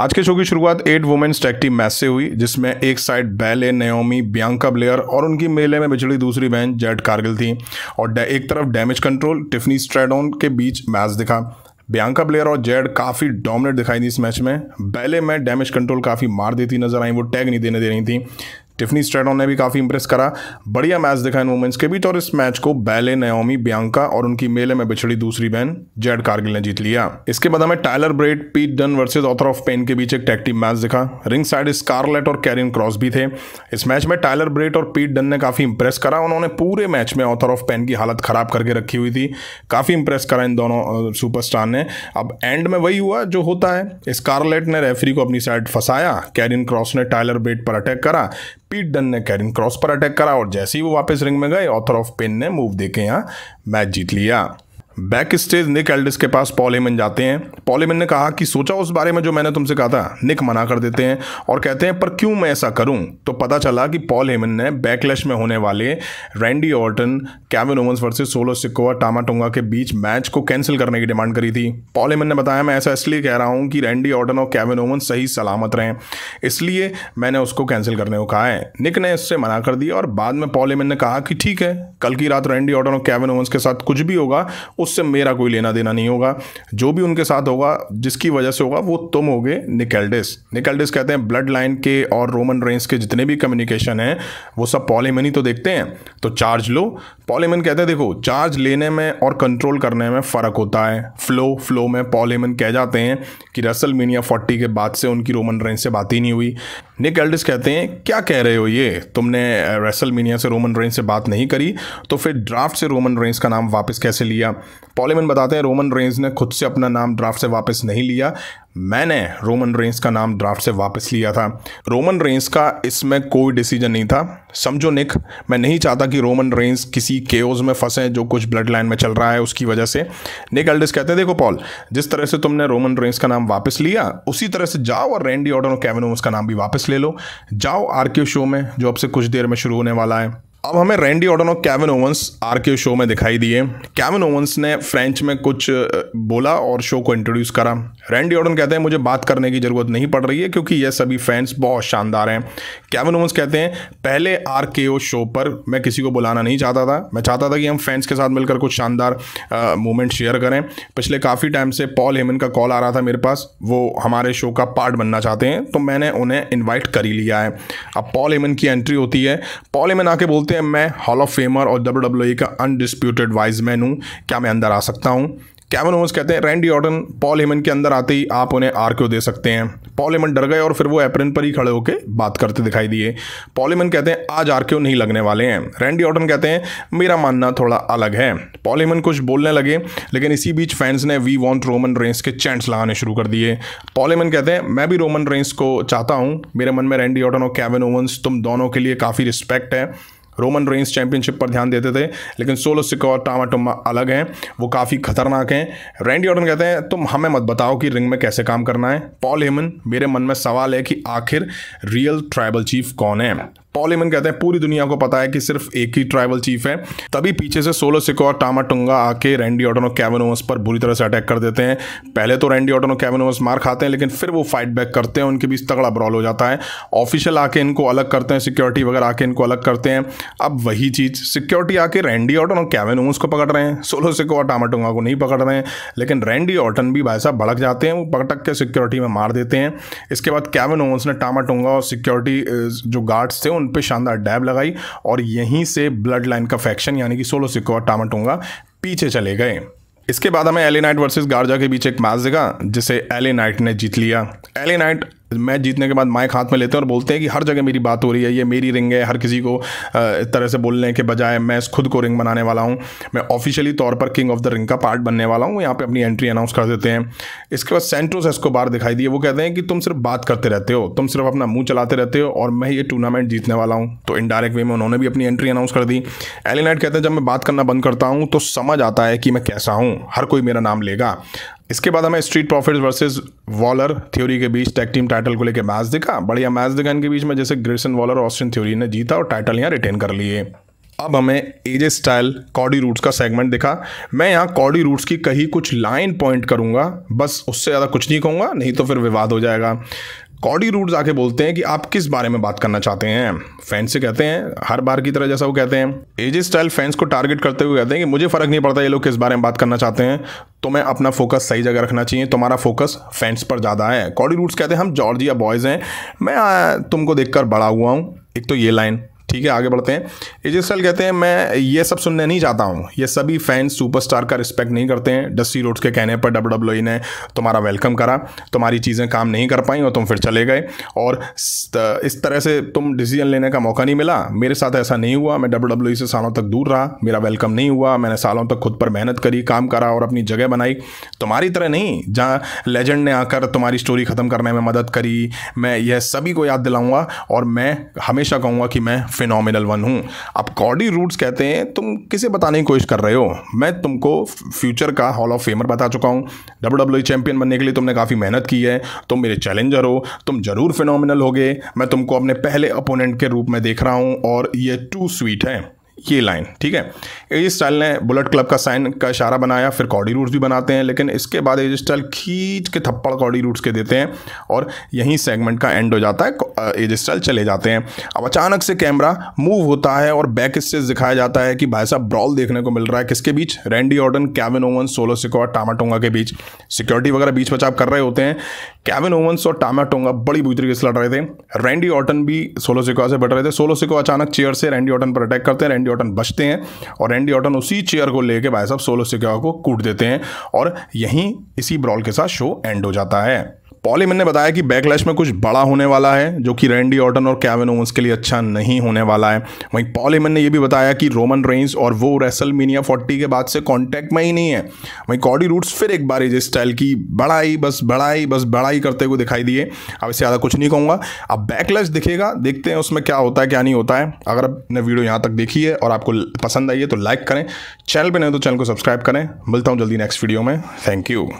आज के शो की शुरुआत at women's tag team match से हुई जिसमें एक side Bayley Naomi Bianca Belair और उनकी मेले में बिछड़ी दूसरी बहन जेड कारगिल थी और एक तरफ डैमेज कंट्रोल टिफनी स्ट्रेडोन के बीच मैच दिखा बियांका ब्लेयर और जेड काफ़ी डोमिनेट दिखाई दी इस मैच में पहले मैं डैमेज कंट्रोल काफ़ी मार देती नजर आई वो टैग नहीं देने दे रही थी टिफनी स्ट्रेटॉन ने भी काफ़ी इंप्रेस करा बढ़िया मैच दिखा इन वुमेंस के बीच और इस मैच को बैले नयोमी बियांका और उनकी मेले में बिछड़ी दूसरी बहन जेड कारगिल ने जीत लिया इसके बाद हमें Tyler Bate Pete Dunne versus Author of Pain के बीच एक टैक्टिव मैच दिखा रिंग साइड स्कारलेट और कैरियन क्रॉस भी थे इस मैच में टायलर ब्रेड और पीट डन ने काफ़ी इंप्रेस करा उन्होंने पूरे मैच में ऑथर ऑफ पेन की हालत ख़राब करके रखी हुई थी काफ़ी इंप्रेस करा इन दोनों सुपरस्टार ने अब एंड में वही हुआ जो होता है स्कारलेट ने रेफरी को अपनी साइड फंसाया कैरिन क्रॉस ने टायलर ब्रेड पर अटैक करा पीट डन ने कैरिन क्रॉस पर अटैक करा और जैसे ही वो वापस रिंग में गए ऑथर ऑफ पेन ने मूव देके यहाँ मैच जीत लिया बैक स्टेज निक एल्डिस के पास पॉल हेमन जाते हैं पॉल हेमन ने कहा कि सोचा उस बारे में जो मैंने तुमसे कहा था निक मना कर देते हैं और कहते हैं पर क्यों मैं ऐसा करूं तो पता चला कि पॉल हेमन ने बैकलैश में होने वाले Randy Orton Kevin Owens versus Solo Tama Tama Tonga के बीच मैच को कैंसिल करने की डिमांड करी थी पॉल हेमन ने बताया मैं ऐसा इसलिए कह रहा हूँ कि रैंडी ऑर्टन और कैविन ओमन सही सलामत रहें इसलिए मैंने उसको कैंसिल करने को कहा है निक ने इससे मना कर दिया और बाद में पॉल हेमन ने कहा कि ठीक है कल की रात रैंडी ऑर्टन और कैविन ओमन्स के साथ कुछ भी होगा उससे मेरा कोई लेना देना नहीं होगा जो भी उनके साथ होगा जिसकी वजह से होगा वो तुम हो गए निकेल्डिस निकेल्डिस कहते हैं ब्लड लाइन के और रोमन रेंस के जितने भी कम्युनिकेशन हैं वो सब पॉलीमनी तो देखते हैं तो चार्ज लो पॉलीमन कहते हैं देखो चार्ज लेने में और कंट्रोल करने में फ़र्क होता है फ्लो फ्लो में पॉलीमन कह जाते हैं कि रसल मीनिया फोर्टी के बाद से उनकी रोमन रेंज से बात ही नहीं हुई निक एल्डिस कहते हैं क्या कह रहे हो ये तुमने रसल मीनिया से रोमन रेंज से बात नहीं करी तो फिर ड्राफ्ट से रोमन रेंज का नाम वापस कैसे लिया पॉलीमन बताते हैं रोमन रेंज ने खुद से अपना नाम ड्राफ्ट से वापस नहीं लिया मैंने रोमन रेंस का नाम ड्राफ्ट से वापस लिया था रोमन रेंस का इसमें कोई डिसीजन नहीं था समझो निक मैं नहीं चाहता कि रोमन रेंस किसी केओज में फंसे जो कुछ ब्लड लाइन में चल रहा है उसकी वजह से निक एल्डिस कहते हैं देखो पॉल जिस तरह से तुमने रोमन रेंस का नाम वापस लिया उसी तरह से जाओ और रेंडी ऑर्डर और कैविन का नाम भी वापस ले लो जाओ आर शो में जो अब से कुछ देर में शुरू होने वाला है अब हमें रैंडी ऑर्डन और कैविन ओवंस आर के शो में दिखाई दिए कैवन ओवंस ने फ्रेंच में कुछ बोला और शो को इंट्रोड्यूस करा रैंडी ऑर्डन कहते हैं मुझे बात करने की ज़रूरत नहीं पड़ रही है क्योंकि ये सभी फैंस बहुत शानदार हैं कैवन ओवंस कहते हैं पहले आर के ओ शो पर मैं किसी को बुलाना नहीं चाहता था मैं चाहता था कि हम फैंस के साथ मिलकर कुछ शानदार मोमेंट शेयर करें पिछले काफ़ी टाइम से पॉल हेमन का कॉल आ रहा था मेरे पास वो हमारे शो का पार्ट बनना चाहते हैं तो मैंने उन्हें इन्वाइट कर ही लिया है अब पॉल हेमन की एंट्री होती है पॉल हेमन आके बोलते हैं मैं हॉल ऑफ फेमर और डब्ल्यू e का अनडिस्प्यूटेड वाइज मैन हूँ क्या मैं अंदर आ सकता हूँ कैमन ओवंस कहते हैं रैंडी ऑर्डन पॉल हेमन के अंदर आते ही आप उन्हें आर क्यों दे सकते हैं पॉल हेमन डर गए और फिर वो एप्रिन पर ही खड़े होकर बात करते दिखाई दिए पॉल हेमन कहते हैं आज आर क्यों नहीं लगने वाले हैं रैंडी ऑर्डन कहते हैं मेरा मानना थोड़ा अलग है पॉल हेमन कुछ बोलने लगे लेकिन इसी बीच फैंस ने वी वॉन्ट रोमन रेंस के चैंट्स लगाने शुरू कर दिए पॉल हेमन कहते हैं मैं भी रोमन रेंस को चाहता हूँ मेरे मन में रैंडी ऑर्डन और कैवन ओवंस तुम दोनों के लिए काफ़ी रिस्पेक्ट है रोमन रेंज चैंपियनशिप पर ध्यान देते थे लेकिन सोलो सिको और टामा टुम्मा अलग हैं वो काफ़ी खतरनाक हैं रैंडी ऑर्डन कहते हैं तुम हमें मत बताओ कि रिंग में कैसे काम करना है पॉल हेमन मेरे मन में सवाल है कि आखिर रियल ट्राइबल चीफ कौन है पॉलीमन कहते हैं पूरी दुनिया को पता है कि सिर्फ एक ही ट्राइबल चीफ है तभी पीछे से सोलो सिको और टामा टुंगा आके रैंडी ऑटन और कैवन पर बुरी तरह से अटैक कर देते हैं पहले तो रैंडी ऑटन और कैवन मार खाते हैं लेकिन फिर वो फाइट बैक करते हैं उनके बीच तगड़ा ब्रॉल हो जाता है ऑफिशियल आके इनको अलग करते हैं सिक्योरिटी वगैरह आके इनको अलग करते हैं अब वही चीज़ सिक्योरिटी आके रैंडी ऑटन और कैवन को पकड़ रहे हैं सोलो सिको और टामा टुंगा को नहीं पकड़ रहे हैं लेकिन रैंडी ऑटन भी भाई साहब भड़क जाते हैं वो पकटक के सिक्योरिटी में मार देते हैं इसके बाद कैवन ने टामा टुंगा और सिक्योरिटी जो गार्ड्स थे उन पर शानदार डैब लगाई और यहीं से ब्लड लाइन का फैक्शन यानी कि सोलो सिक्को और टामाटोंगा पीछे चले गए इसके बाद हमें एले नाइट वर्सेस गार्जा के बीच एक मैच दिखा जिसे एले नाइट ने जीत लिया एले नाइट मैच जीतने के बाद माइक हाथ में लेते हैं और बोलते हैं कि हर जगह मेरी बात हो रही है ये मेरी रिंग है हर किसी को इस तरह से बोलने के बजाय मैं इस खुद को रिंग बनाने वाला हूँ मैं ऑफिशियली तौर पर किंग ऑफ द रिंग का पार्ट बनने वाला हूँ यहाँ पे अपनी एंट्री अनाउंस कर देते हैं इसके बाद सेंट्रोस एस्को बार दिखाई दिए वो कहते हैं कि तुम सिर्फ बात करते रहते हो तुम सिर्फ अपना मुंह चलाते रहते हो और मैं ये टूर्नामेंट जीतने वाला हूँ तो इनडायरेक्ट वे में उन्होंने भी अपनी एंट्री अनाउंस कर दी एलिनाइट कहते हैं जब मैं बात करना बंद करता हूँ तो समझ आता है कि मैं कैसा हूँ हर कोई मेरा नाम लेगा इसके बाद हमें Street Profits versus Waller Theory के बीच टैक टीम टाइटल को लेकर मैच दिखा बढ़िया मैच दिखा इनके बीच में जैसे ग्रेसन वॉलर और ऑस्टिन थ्योरी ने जीता और टाइटल यहाँ रिटेन कर लिए अब हमें एजे स्टाइल कॉडी रूट्स का सेगमेंट दिखा मैं यहाँ कॉडी रूट्स की कहीं कुछ लाइन पॉइंट करूँगा बस उससे ज़्यादा कुछ नहीं कहूँगा नहीं तो फिर विवाद हो जाएगा कॉडी रूट्स आके बोलते हैं कि आप किस बारे में बात करना चाहते हैं फैंस से कहते हैं हर बार की तरह जैसा वो कहते हैं एजे स्टाइल फैंस को टारगेट करते हुए कहते हैं कि मुझे फ़र्क नहीं पड़ता ये लोग किस बारे में बात करना चाहते हैं तो मैं अपना फोकस सही जगह रखना चाहिए तुम्हारा फोकस फैंस पर ज़्यादा है कॉडी रूट्स कहते हैं हम जॉर्जिया बॉयज़ हैं मैं तुमको देखकर बड़ा हुआ हूँ एक तो ये लाइन ठीक है आगे बढ़ते हैं एजे स्टाइल कहते हैं मैं ये सब सुनने नहीं चाहता हूँ ये सभी फैंस सुपरस्टार का रिस्पेक्ट नहीं करते हैं डस्सी रोड्स के कहने पर डब्ल्यू डब्ल्यू e ने तुम्हारा वेलकम करा तुम्हारी चीज़ें काम नहीं कर पाई और तुम फिर चले गए और इस तरह से तुम डिसीजन लेने का मौका नहीं मिला मेरे साथ ऐसा नहीं हुआ मैं डब्ल्यू डब्ल्यू e से सालों तक दूर रहा मेरा वेलकम नहीं हुआ मैंने सालों तक खुद पर मेहनत करी काम करा और अपनी जगह बनाई तुम्हारी तरह नहीं जहाँ लेजेंड ने आकर तुम्हारी स्टोरी ख़त्म करने में मदद करी मैं यह सभी को याद दिलाऊँगा और मैं हमेशा कहूँगा कि मैं फिनोमिनल वन हूँ अब कॉडी रूट्स कहते हैं तुम किसे बताने की कोशिश कर रहे हो मैं तुमको फ्यूचर का हॉल ऑफ फेमर बता चुका हूँ डब्ल्यू डब्ल्यू चैंपियन बनने के लिए तुमने काफ़ी मेहनत की है तुम मेरे चैलेंजर हो तुम जरूर फिनोमिनल हो गए मैं तुमको अपने पहले अपोनेंट के रूप में देख रहा हूँ और ये टू स्वीट है ये लाइन ठीक है एज स्टाइल ने बुलेट क्लब का साइन का इशारा बनाया फिर कॉडी रूट्स भी बनाते हैं लेकिन इसके बाद ये स्टाइल खींच के थप्पड़ कॉडी रूट्स के देते हैं और यहीं सेगमेंट का एंड हो जाता है एज स्टाइल चले जाते हैं अब अचानक से कैमरा मूव होता है और बैक स्टेज दिखाया जाता है कि भाई साहब ब्रॉल देखने को मिल रहा है किसके बीच Randy Orton Kevin Owens Solo Tama Tama Tonga के बीच सिक्योरिटी वगैरह बीच बचाव कर रहे होते हैं कैविन ओवंस और टामाटोंगा बड़ी बुरी तरीके से लड़ रहे थे रैंडी ऑर्टन भी सोलो सिक्योर से बढ़ रहे थे सोलो सिको अचानक चेयर से रैंडी ऑर्टन पर अटैक करते हैं रैंडी ऑटन बचते हैं और एंडी ऑटन उसी चेयर को लेके भाई साहब सोलो सिक्योर को कूट देते हैं और यहीं इसी ब्रॉल के साथ शो एंड हो जाता है पॉलीमन ने बताया कि बैकलैश में कुछ बड़ा होने वाला है जो कि रैंडी ऑर्टन और कैवन ओवंस के लिए अच्छा नहीं होने वाला है वहीं पॉलीमन ने यह भी बताया कि रोमन रेंस और वो रेसल मीनिया फोर्टी के बाद से कॉन्टैक्ट में ही नहीं है वहीं कॉडी रूट्स फिर एक बार जिस स्टाइल की बड़ाई बस बड़ाई बस बड़ाई करते हुए दिखाई दिए अब इससे ज़्यादा कुछ नहीं कहूँगा अब बैकलैश दिखेगा देखते हैं उसमें क्या होता है क्या नहीं होता है अगर आपने वीडियो यहाँ तक देखी है और आपको पसंद आई है तो लाइक करें चैनल पर नहीं तो चैनल को सब्सक्राइब करें मिलता हूँ जल्दी नेक्स्ट वीडियो में थैंक यू